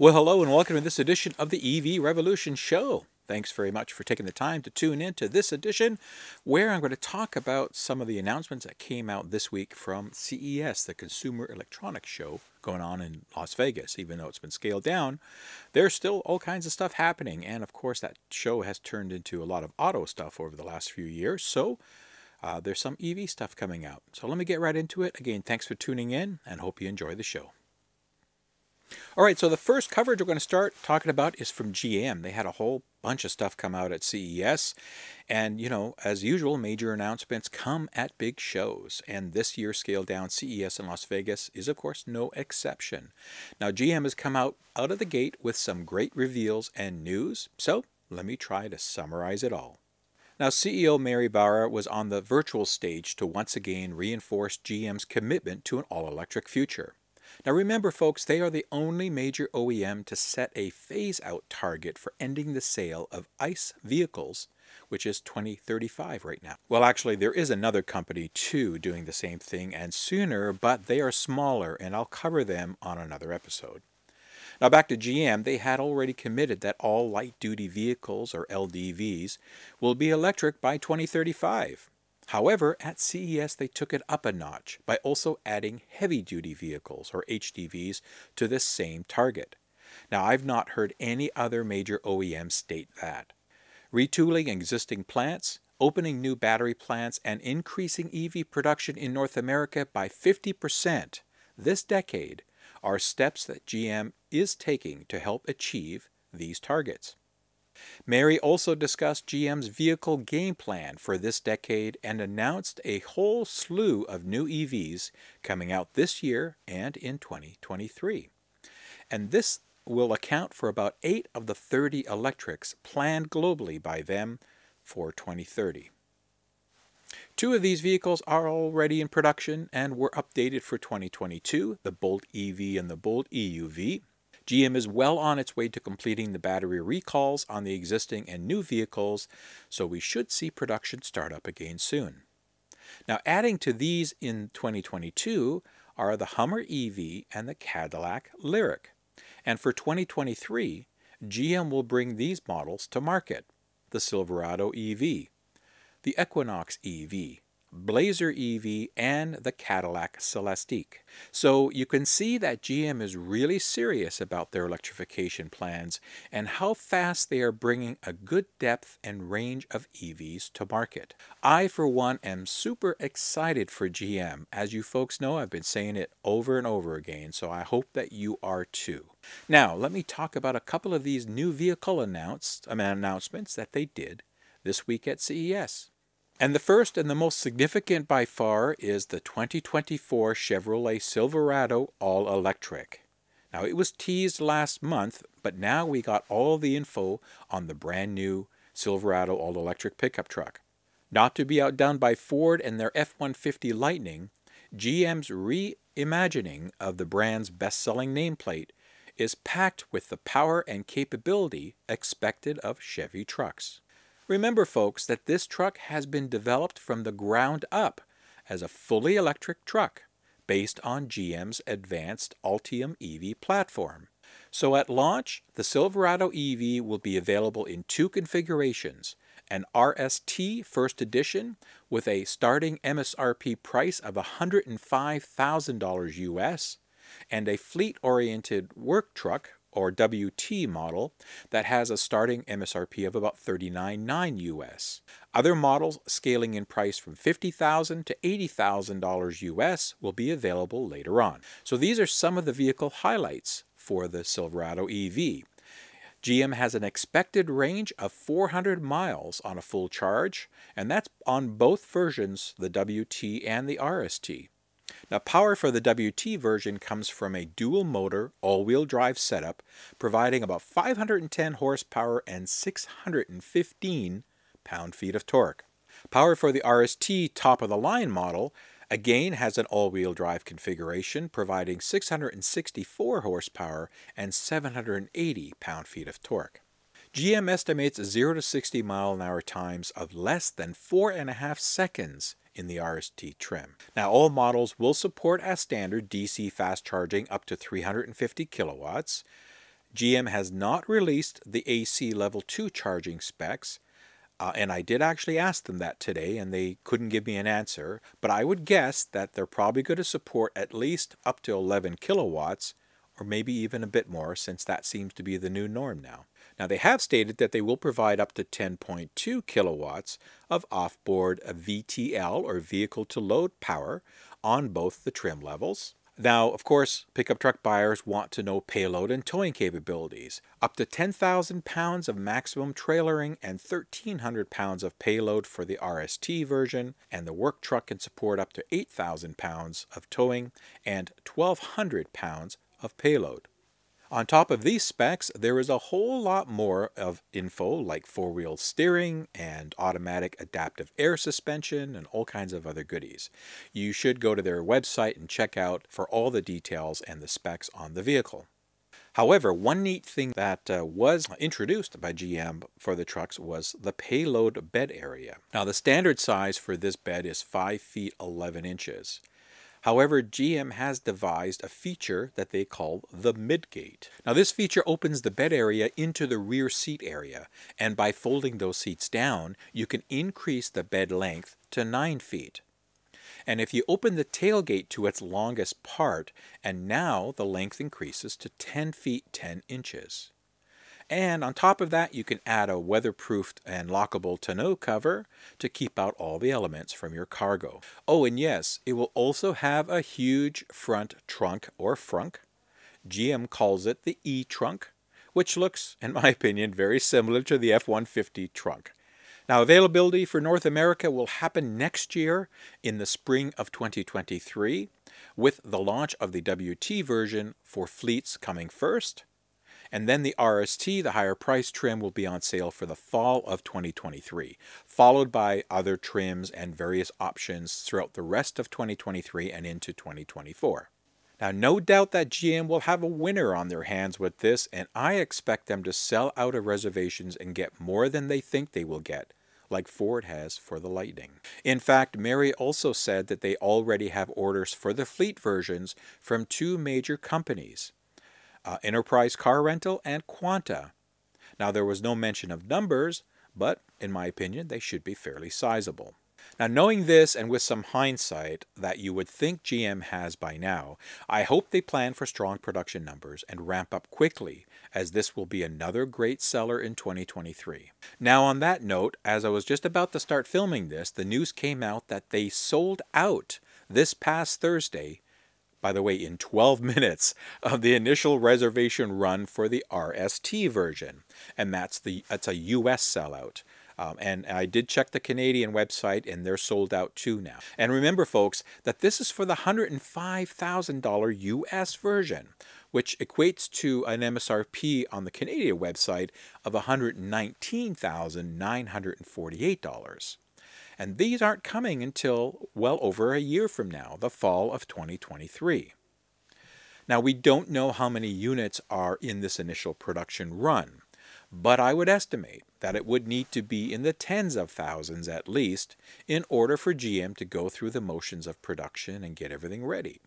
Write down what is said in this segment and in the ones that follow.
Well, hello and welcome to this edition of the EV Revolution Show. Thanks very much for taking the time to tune in to this edition where I'm going to talk about some of the announcements that came out this week from CES, the Consumer Electronics Show going on in Las Vegas, even though it's been scaled down. There's still all kinds of stuff happening. And of course, that show has turned into a lot of auto stuff over the last few years. So uh, there's some EV stuff coming out. So let me get right into it. Again, thanks for tuning in and hope you enjoy the show. All right, so the first coverage we're going to start talking about is from GM. They had a whole bunch of stuff come out at CES. And, you know, as usual, major announcements come at big shows. And this year's scaled down CES in Las Vegas is, of course, no exception. Now, GM has come out out of the gate with some great reveals and news. So let me try to summarize it all. Now, CEO Mary Barra was on the virtual stage to once again reinforce GM's commitment to an all electric future. Now remember, folks, they are the only major OEM to set a phase out target for ending the sale of ICE vehicles, which is 2035 right now. Well, actually, there is another company too doing the same thing and sooner, but they are smaller, and I'll cover them on another episode. Now, back to GM, they had already committed that all light duty vehicles, or LDVs, will be electric by 2035. However, at CES, they took it up a notch by also adding heavy duty vehicles, or HDVs, to this same target. Now, I've not heard any other major OEM state that. Retooling existing plants, opening new battery plants, and increasing EV production in North America by 50% this decade are steps that GM is taking to help achieve these targets. Mary also discussed GM's vehicle game plan for this decade and announced a whole slew of new EVs coming out this year and in 2023. And this will account for about 8 of the 30 electrics planned globally by them for 2030. Two of these vehicles are already in production and were updated for 2022, the Bolt EV and the Bolt EUV. GM is well on its way to completing the battery recalls on the existing and new vehicles, so we should see production start up again soon. Now, adding to these in 2022 are the Hummer EV and the Cadillac Lyric. And for 2023, GM will bring these models to market the Silverado EV, the Equinox EV, Blazer EV and the Cadillac Celestique. So you can see that GM is really serious about their electrification plans and how fast they are bringing a good depth and range of EVs to market. I, for one, am super excited for GM. As you folks know, I've been saying it over and over again, so I hope that you are too. Now, let me talk about a couple of these new vehicle announced, I mean, announcements that they did this week at CES. And the first and the most significant by far is the 2024 Chevrolet Silverado All Electric. Now, it was teased last month, but now we got all the info on the brand new Silverado All Electric pickup truck. Not to be outdone by Ford and their F 150 Lightning, GM's reimagining of the brand's best selling nameplate is packed with the power and capability expected of Chevy trucks. Remember, folks, that this truck has been developed from the ground up as a fully electric truck based on GM's advanced Altium EV platform. So at launch, the Silverado EV will be available in two configurations, an RST first edition with a starting MSRP price of $105,000 US and a fleet-oriented work truck or WT model that has a starting MSRP of about 39.9 US. Other models scaling in price from $50,000 to $80,000 US will be available later on. So these are some of the vehicle highlights for the Silverado EV. GM has an expected range of 400 miles on a full charge, and that's on both versions, the WT and the RST. Now power for the WT version comes from a dual motor all-wheel drive setup providing about 510 horsepower and 615 pound-feet of torque. Power for the RST top-of-the-line model again has an all-wheel drive configuration providing 664 horsepower and 780 pound-feet of torque. GM estimates 0 to 60 mile an hour times of less than 4.5 seconds in the RST trim. Now all models will support as standard DC fast charging up to 350 kilowatts. GM has not released the AC level 2 charging specs, uh, and I did actually ask them that today, and they couldn't give me an answer. But I would guess that they're probably going to support at least up to 11 kilowatts, or maybe even a bit more, since that seems to be the new norm now. Now, they have stated that they will provide up to 10.2 kilowatts of off-board VTL, or vehicle-to-load power, on both the trim levels. Now, of course, pickup truck buyers want to know payload and towing capabilities. Up to 10,000 pounds of maximum trailering and 1,300 pounds of payload for the RST version, and the work truck can support up to 8,000 pounds of towing and 1,200 pounds of payload. On top of these specs, there is a whole lot more of info like four-wheel steering and automatic adaptive air suspension and all kinds of other goodies. You should go to their website and check out for all the details and the specs on the vehicle. However, one neat thing that uh, was introduced by GM for the trucks was the payload bed area. Now, the standard size for this bed is 5 feet 11 inches. However, GM has devised a feature that they call the midgate. Now, this feature opens the bed area into the rear seat area, and by folding those seats down, you can increase the bed length to 9 feet. And if you open the tailgate to its longest part, and now the length increases to 10 feet 10 inches. And on top of that, you can add a weatherproofed and lockable tonneau cover to keep out all the elements from your cargo. Oh, and yes, it will also have a huge front trunk or frunk. GM calls it the E-trunk, which looks, in my opinion, very similar to the F-150 trunk. Now, availability for North America will happen next year in the spring of 2023 with the launch of the WT version for fleets coming first and then the RST, the higher price trim, will be on sale for the fall of 2023, followed by other trims and various options throughout the rest of 2023 and into 2024. Now, no doubt that GM will have a winner on their hands with this, and I expect them to sell out of reservations and get more than they think they will get, like Ford has for the Lightning. In fact, Mary also said that they already have orders for the fleet versions from two major companies uh, Enterprise Car Rental, and Quanta. Now, there was no mention of numbers, but in my opinion, they should be fairly sizable. Now, knowing this and with some hindsight that you would think GM has by now, I hope they plan for strong production numbers and ramp up quickly, as this will be another great seller in 2023. Now, on that note, as I was just about to start filming this, the news came out that they sold out this past Thursday by the way, in 12 minutes of the initial reservation run for the RST version. And that's, the, that's a US sellout. Um, and I did check the Canadian website, and they're sold out too now. And remember, folks, that this is for the $105,000 US version, which equates to an MSRP on the Canadian website of $119,948 and these aren't coming until well over a year from now, the fall of 2023. Now, we don't know how many units are in this initial production run, but I would estimate that it would need to be in the tens of thousands at least in order for GM to go through the motions of production and get everything ready.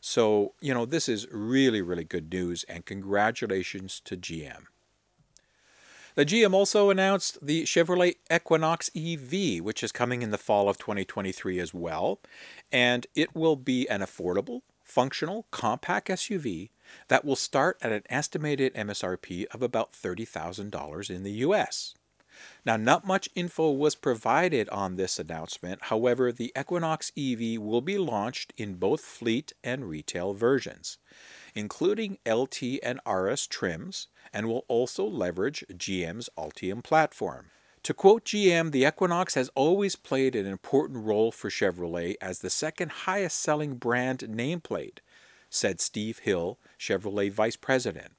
So, you know, this is really, really good news, and congratulations to GM. The GM also announced the Chevrolet Equinox EV, which is coming in the fall of 2023 as well, and it will be an affordable, functional, compact SUV that will start at an estimated MSRP of about $30,000 in the US. Now, not much info was provided on this announcement. However, the Equinox EV will be launched in both fleet and retail versions including LT and RS trims, and will also leverage GM's Altium platform. To quote GM, the Equinox has always played an important role for Chevrolet as the second highest selling brand nameplate, said Steve Hill, Chevrolet Vice President.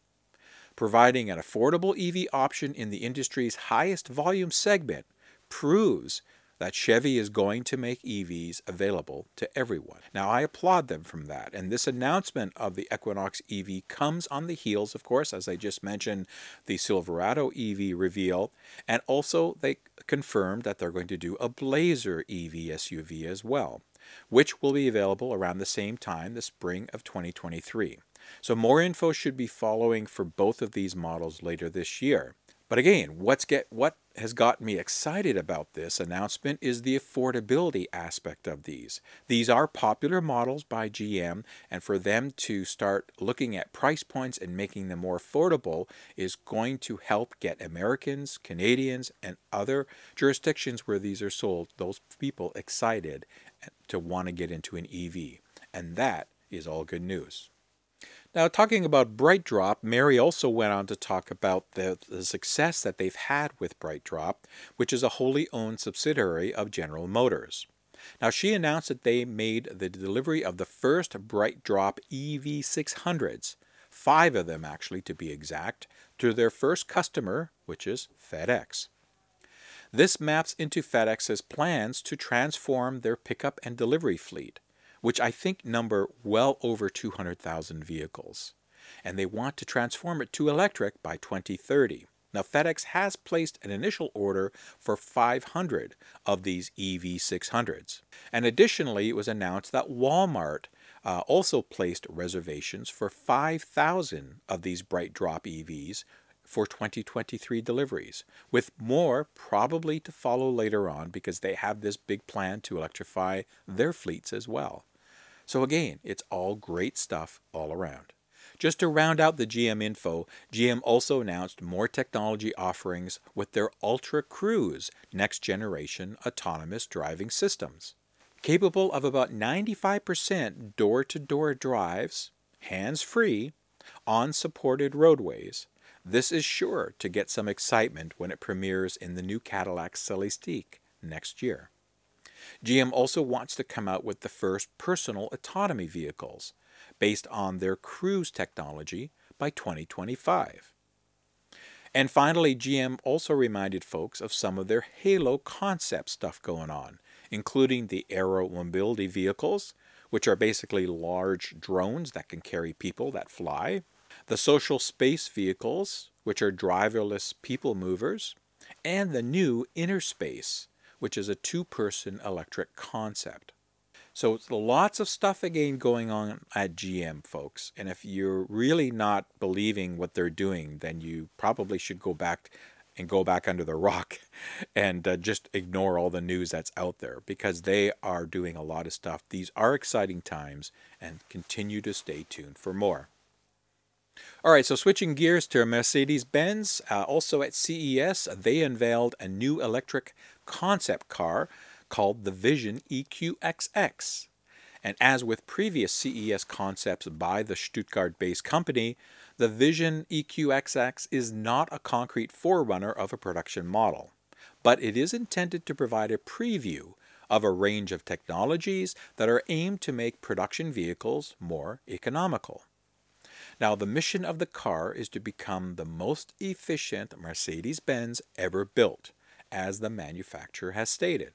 Providing an affordable EV option in the industry's highest volume segment proves that Chevy is going to make EVs available to everyone. Now, I applaud them from that. And this announcement of the Equinox EV comes on the heels, of course, as I just mentioned, the Silverado EV reveal. And also, they confirmed that they're going to do a Blazer EV SUV as well, which will be available around the same time, the spring of 2023. So, more info should be following for both of these models later this year. But again, what's get what has gotten me excited about this announcement is the affordability aspect of these. These are popular models by GM, and for them to start looking at price points and making them more affordable is going to help get Americans, Canadians, and other jurisdictions where these are sold, those people excited to want to get into an EV. And that is all good news. Now, talking about BrightDrop, Mary also went on to talk about the, the, success that they've had with BrightDrop, which is a wholly owned subsidiary of General Motors. Now, she announced that they made the delivery of the first BrightDrop EV600s, five of them actually to be exact, to their first customer, which is FedEx. This maps into FedEx's plans to transform their pickup and delivery fleet which I think number well over 200,000 vehicles. And they want to transform it to electric by 2030. Now, FedEx has placed an initial order for 500 of these EV 600s. And additionally, it was announced that Walmart uh, also placed reservations for 5,000 of these Bright Drop EVs for 2023 deliveries, with more probably to follow later on because they have this big plan to electrify their fleets as well. So again, it's all great stuff all around. Just to round out the GM info, GM also announced more technology offerings with their Ultra Cruise next generation autonomous driving systems. Capable of about 95% door to door drives, hands free, on supported roadways, this is sure to get some excitement when it premieres in the new Cadillac Celestique next year. GM also wants to come out with the first personal autonomy vehicles based on their Cruise technology by 2025. And finally, GM also reminded folks of some of their Halo concept stuff going on, including the aero mobility vehicles, which are basically large drones that can carry people that fly, the social space vehicles, which are driverless people movers, and the new inner space, which is a two-person electric concept. So lots of stuff again going on at GM, folks. And if you're really not believing what they're doing, then you probably should go back and go back under the rock and uh, just ignore all the news that's out there because they are doing a lot of stuff. These are exciting times and continue to stay tuned for more. All right, so switching gears to Mercedes Benz, uh, also at CES, they unveiled a new electric concept car called the Vision EQXX. And as with previous CES concepts by the Stuttgart based company, the Vision EQXX is not a concrete forerunner of a production model, but it is intended to provide a preview of a range of technologies that are aimed to make production vehicles more economical. Now, the mission of the car is to become the most efficient Mercedes Benz ever built as the manufacturer has stated.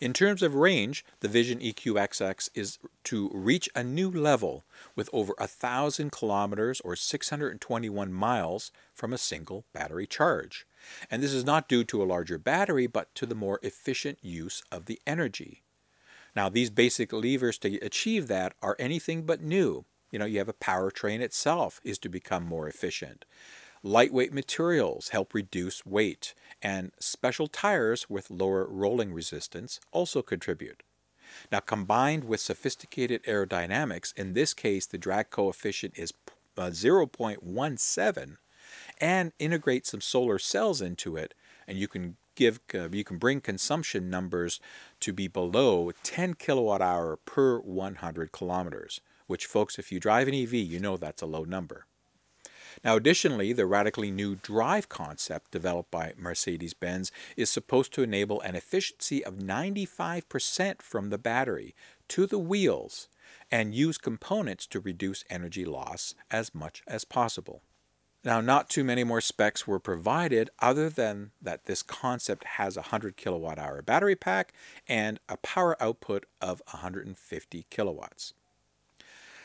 In terms of range, the Vision EQXX is to reach a new level with over 1,000 kilometers or 621 miles from a single battery charge. And this is not due to a larger battery, but to the more efficient use of the energy. Now, these basic levers to achieve that are anything but new. You know, you have a powertrain itself is to become more efficient. Lightweight materials help reduce weight, and special tires with lower rolling resistance also contribute. Now, combined with sophisticated aerodynamics, in this case the drag coefficient is uh, 0.17, and integrate some solar cells into it, and you can give uh, you can bring consumption numbers to be below 10 kilowatt hour per 100 kilometers. Which, folks, if you drive an EV, you know that's a low number. Now, additionally, the radically new drive concept developed by Mercedes Benz is supposed to enable an efficiency of 95% from the battery to the wheels and use components to reduce energy loss as much as possible. Now, not too many more specs were provided other than that this concept has a 100 kilowatt hour battery pack and a power output of 150 kilowatts.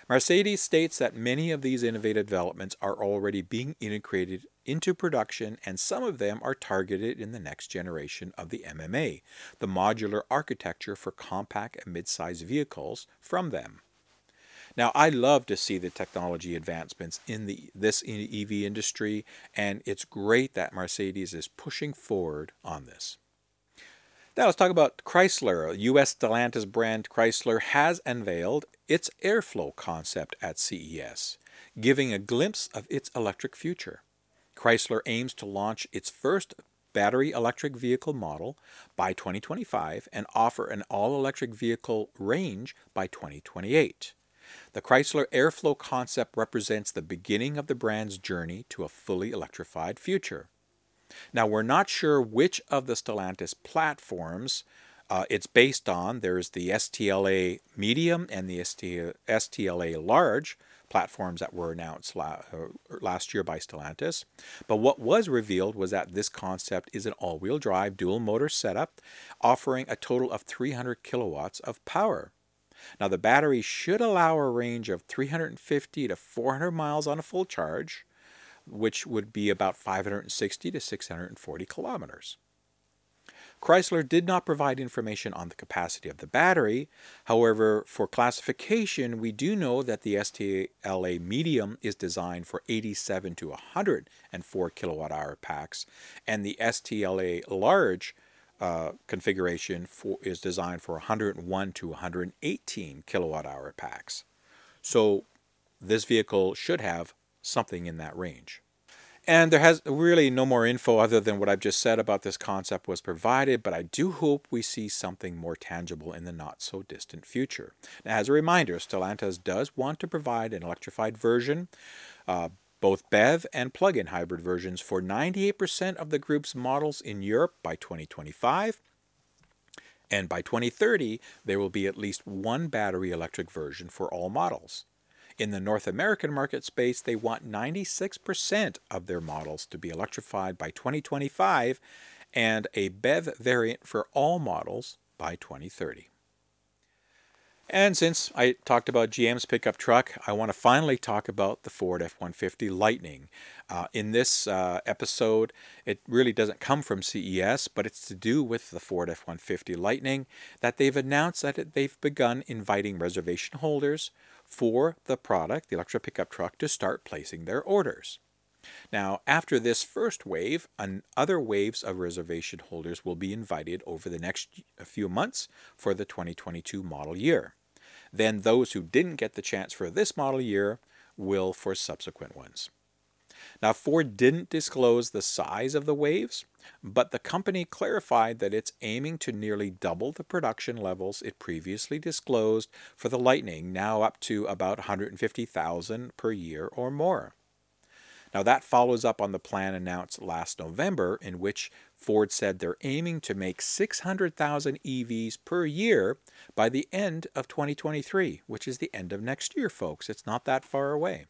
Mercedes states that many of these innovative developments are already being integrated into production, and some of them are targeted in the next generation of the MMA, the modular architecture for compact and mid-sized vehicles from them. Now, I love to see the technology advancements in the, this EV industry, and it's great that Mercedes is pushing forward on this. Now let's talk about Chrysler. U.S. Stellantis brand Chrysler has unveiled its airflow concept at CES, giving a glimpse of its electric future. Chrysler aims to launch its first battery electric vehicle model by 2025 and offer an all electric vehicle range by 2028. The Chrysler Airflow concept represents the beginning of the brand's journey to a fully electrified future. Now, we're not sure which of the Stellantis platforms uh, it's based on. There's the STLA medium and the STLA large platforms that were announced uh, last year by Stellantis. But what was revealed was that this concept is an all wheel drive dual motor setup offering a total of 300 kilowatts of power. Now, the battery should allow a range of 350 to 400 miles on a full charge which would be about 560 to 640 kilometers. Chrysler did not provide information on the capacity of the battery. However, for classification, we do know that the STLA medium is designed for 87 to 104 kilowatt hour packs, and the STLA large uh, configuration for, is designed for 101 to 118 kilowatt hour packs. So this vehicle should have something in that range. And there has really no more info other than what I've just said about this concept was provided, but I do hope we see something more tangible in the not so distant future. Now, as a reminder, Stellantis does want to provide an electrified version, uh, both BEV and plug in hybrid versions, for 98% of the group's models in Europe by 2025. And by 2030, there will be at least one battery electric version for all models. In the North American market space, they want 96% of their models to be electrified by 2025 and a BEV variant for all models by 2030. And since I talked about GM's pickup truck, I want to finally talk about the Ford F 150 Lightning. Uh, in this uh, episode, it really doesn't come from CES, but it's to do with the Ford F 150 Lightning that they've announced that they've begun inviting reservation holders for the product, the electric pickup truck, to start placing their orders. Now, after this first wave, other waves of reservation holders will be invited over the next few months for the 2022 model year. Then those who didn't get the chance for this model year will for subsequent ones. Now, Ford didn't disclose the size of the waves, but the company clarified that it's aiming to nearly double the production levels it previously disclosed for the Lightning, now up to about 150,000 per year or more. Now, that follows up on the plan announced last November, in which Ford said they're aiming to make 600,000 EVs per year by the end of 2023, which is the end of next year, folks. It's not that far away.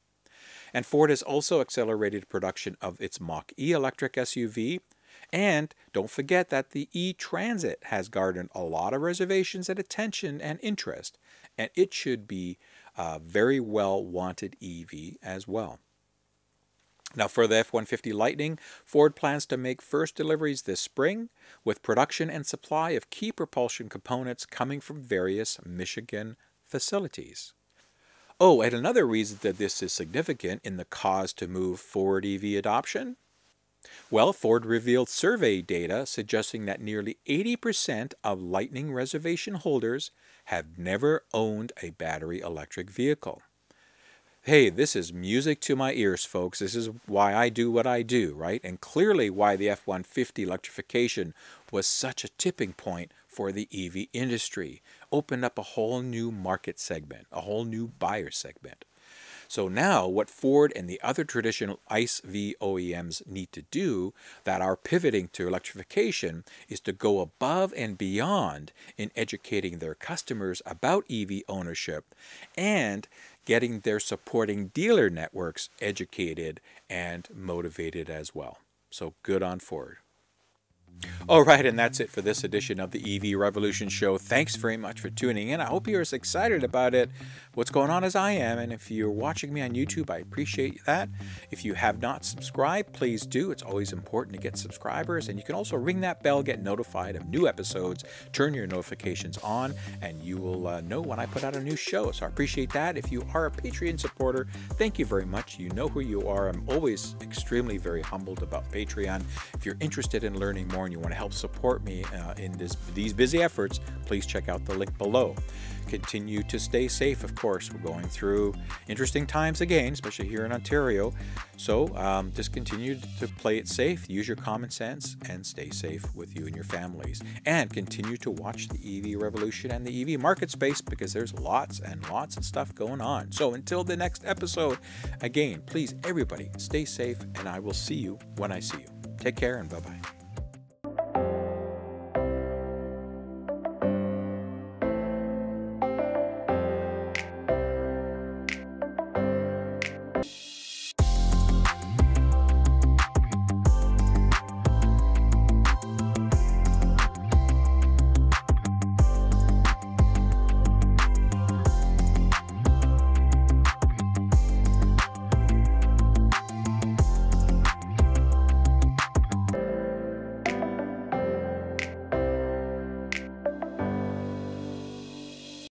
And Ford has also accelerated production of its Mach E electric SUV. And don't forget that the E Transit has garnered a lot of reservations and attention and interest, and it should be a very well wanted EV as well. Now, for the F 150 Lightning, Ford plans to make first deliveries this spring, with production and supply of key propulsion components coming from various Michigan facilities. Oh, and another reason that this is significant in the cause to move forward EV adoption? Well, Ford revealed survey data suggesting that nearly 80% of Lightning reservation holders have never owned a battery electric vehicle. Hey, this is music to my ears, folks. This is why I do what I do, right? And clearly why the F 150 electrification was such a tipping point for the EV industry opened up a whole new market segment, a whole new buyer segment. So now, what Ford and the other traditional ICE V OEMs need to do that are pivoting to electrification is to go above and beyond in educating their customers about EV ownership and getting their supporting dealer networks educated and motivated as well. So good on Ford. All right, and that's it for this edition of the EV Revolution Show. Thanks very much for tuning in. I hope you're as excited about it, what's going on, as I am. And if you're watching me on YouTube, I appreciate that. If you have not subscribed, please do. It's always important to get subscribers. And you can also ring that bell, get notified of new episodes, turn your notifications on, and you will uh, know when I put out a new show. So I appreciate that. If you are a Patreon supporter, thank you very much. You know who you are. I'm always extremely very humbled about Patreon. If you're interested in learning more, and you want to help support me uh, in this, these busy efforts, please check out the link below. Continue to stay safe, of course. We're going through interesting times again, especially here in Ontario. So um, just continue to play it safe, use your common sense, and stay safe with you and your families. And continue to watch the EV revolution and the EV market space because there's lots and lots of stuff going on. So until the next episode, again, please, everybody, stay safe, and I will see you when I see you. Take care and bye bye.